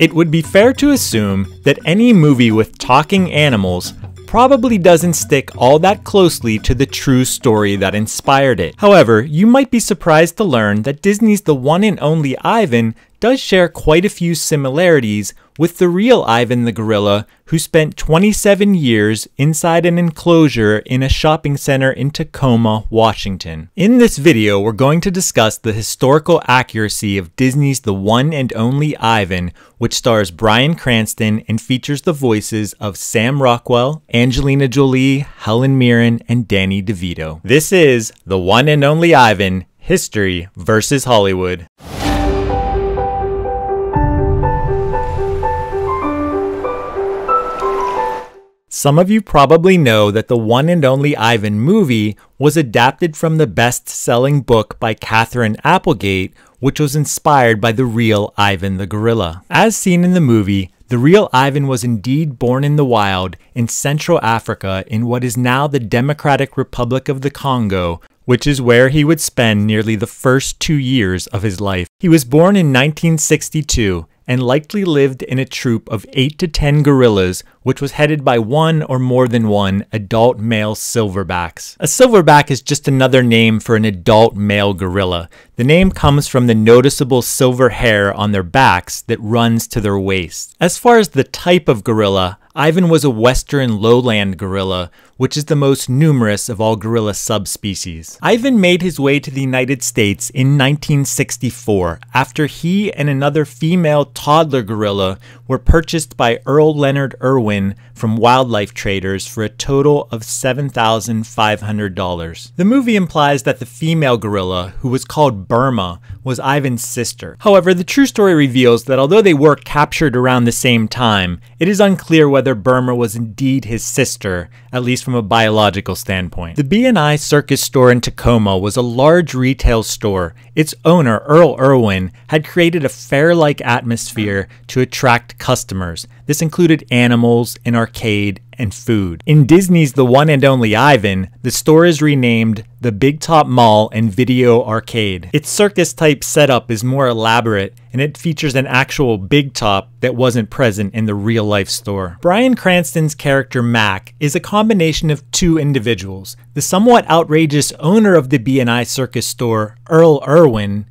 It would be fair to assume that any movie with talking animals probably doesn't stick all that closely to the true story that inspired it. However, you might be surprised to learn that Disney's The One and Only Ivan does share quite a few similarities with the real Ivan the gorilla, who spent 27 years inside an enclosure in a shopping center in Tacoma, Washington. In this video, we're going to discuss the historical accuracy of Disney's The One and Only Ivan, which stars Bryan Cranston and features the voices of Sam Rockwell, Angelina Jolie, Helen Mirren, and Danny DeVito. This is The One and Only Ivan History versus Hollywood. Some of you probably know that the one and only Ivan movie was adapted from the best selling book by Katherine Applegate, which was inspired by the real Ivan the gorilla. As seen in the movie, the real Ivan was indeed born in the wild in Central Africa in what is now the Democratic Republic of the Congo, which is where he would spend nearly the first two years of his life. He was born in 1962 and likely lived in a troop of 8 to 10 gorillas, which was headed by one or more than one adult male silverbacks. A silverback is just another name for an adult male gorilla. The name comes from the noticeable silver hair on their backs that runs to their waist. As far as the type of gorilla, Ivan was a western lowland gorilla, which is the most numerous of all gorilla subspecies. Ivan made his way to the United States in 1964 after he and another female toddler gorilla were purchased by Earl Leonard Irwin from wildlife traders for a total of $7,500. The movie implies that the female gorilla, who was called Burma, was Ivan's sister. However, the true story reveals that although they were captured around the same time, it is unclear whether Burma was indeed his sister, at least from a biological standpoint. The B&I Circus store in Tacoma was a large retail store. Its owner, Earl Irwin, had created a fair-like atmosphere to attract customers. This included animals, an arcade, and food. In Disney's The One and Only Ivan, the store is renamed the Big Top Mall and Video Arcade. Its circus type setup is more elaborate and it features an actual big top that wasn't present in the real life store. Brian Cranston's character Mac is a combination of two individuals, the somewhat outrageous owner of the B&I circus store, Earl Irwin,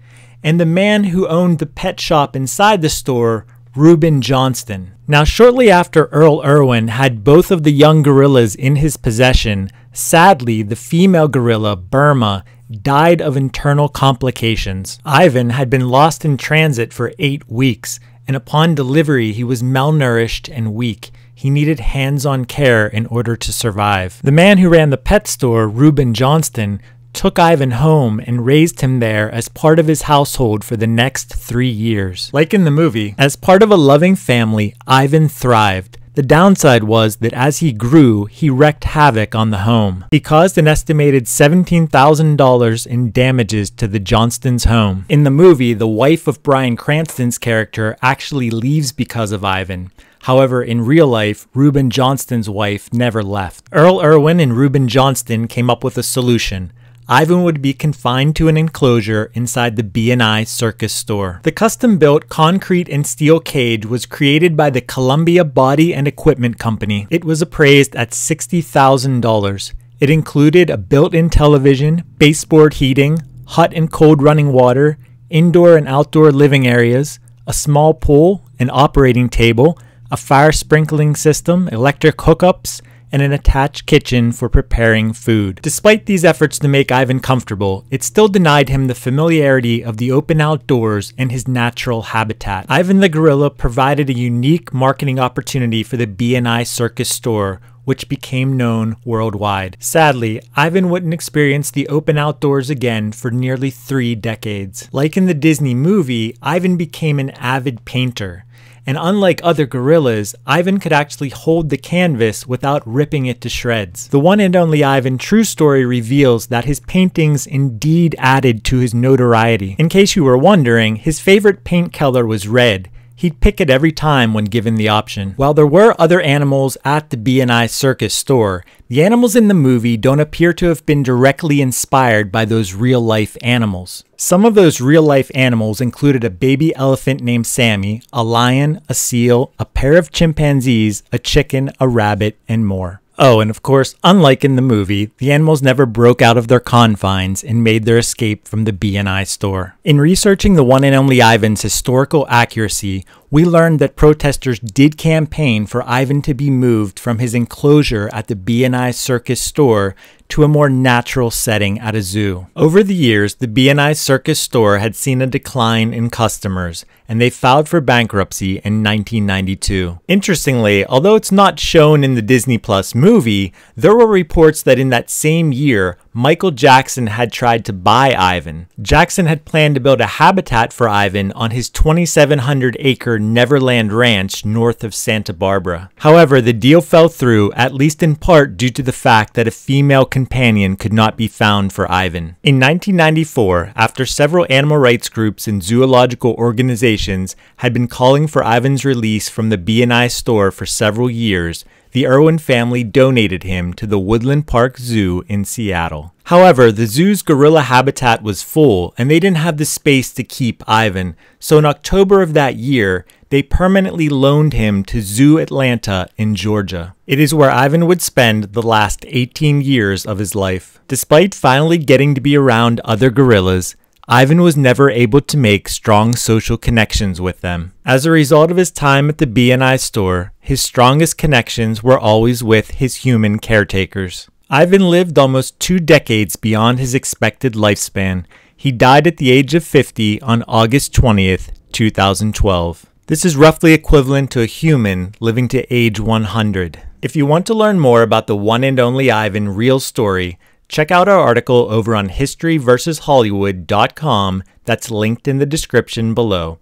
and the man who owned the pet shop inside the store, Reuben Johnston. Now, shortly after Earl Irwin had both of the young gorillas in his possession, sadly, the female gorilla, Burma, died of internal complications. Ivan had been lost in transit for eight weeks, and upon delivery, he was malnourished and weak. He needed hands on care in order to survive. The man who ran the pet store, Reuben Johnston, took Ivan home and raised him there as part of his household for the next three years. Like in the movie, as part of a loving family, Ivan thrived. The downside was that as he grew, he wreaked havoc on the home. He caused an estimated $17,000 in damages to the Johnston's home. In the movie, the wife of Brian Cranston's character actually leaves because of Ivan. However, in real life, Reuben Johnston's wife never left. Earl Irwin and Reuben Johnston came up with a solution Ivan would be confined to an enclosure inside the B&I circus store. The custom-built concrete and steel cage was created by the Columbia Body and Equipment Company. It was appraised at $60,000. It included a built-in television, baseboard heating, hot and cold running water, indoor and outdoor living areas, a small pool, an operating table, a fire sprinkling system, electric hookups, and an attached kitchen for preparing food. Despite these efforts to make Ivan comfortable, it still denied him the familiarity of the open outdoors and his natural habitat. Ivan the Gorilla provided a unique marketing opportunity for the BNI Circus Store, which became known worldwide. Sadly, Ivan wouldn't experience the open outdoors again for nearly three decades. Like in the Disney movie, Ivan became an avid painter and unlike other gorillas, Ivan could actually hold the canvas without ripping it to shreds. The one and only Ivan True Story reveals that his paintings indeed added to his notoriety. In case you were wondering, his favorite paint color was red, He'd pick it every time when given the option. While there were other animals at the BNI circus store, the animals in the movie don't appear to have been directly inspired by those real life animals. Some of those real life animals included a baby elephant named Sammy, a lion, a seal, a pair of chimpanzees, a chicken, a rabbit, and more. Oh, and of course, unlike in the movie, the animals never broke out of their confines and made their escape from the B&I store. In researching the one and only Ivan's historical accuracy, we learned that protesters did campaign for Ivan to be moved from his enclosure at the BNI Circus store to a more natural setting at a zoo. Over the years, the BNI Circus store had seen a decline in customers, and they filed for bankruptcy in 1992. Interestingly, although it's not shown in the Disney Plus movie, there were reports that in that same year, Michael Jackson had tried to buy Ivan. Jackson had planned to build a habitat for Ivan on his 2,700 acre Neverland Ranch north of Santa Barbara. However, the deal fell through, at least in part due to the fact that a female companion could not be found for Ivan. In 1994, after several animal rights groups and zoological organizations had been calling for Ivan's release from the BNI store for several years, the Irwin family donated him to the Woodland Park Zoo in Seattle. However, the zoo's gorilla habitat was full and they didn't have the space to keep Ivan, so in October of that year, they permanently loaned him to Zoo Atlanta in Georgia. It is where Ivan would spend the last 18 years of his life. Despite finally getting to be around other gorillas, Ivan was never able to make strong social connections with them. As a result of his time at the BNI store, his strongest connections were always with his human caretakers. Ivan lived almost two decades beyond his expected lifespan. He died at the age of 50 on August 20th, 2012. This is roughly equivalent to a human living to age 100. If you want to learn more about the one and only Ivan real story, Check out our article over on historyversushollywood.com that's linked in the description below.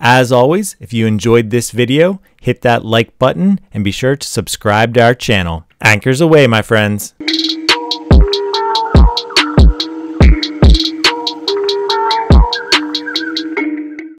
As always, if you enjoyed this video, hit that like button and be sure to subscribe to our channel. Anchors away, my friends.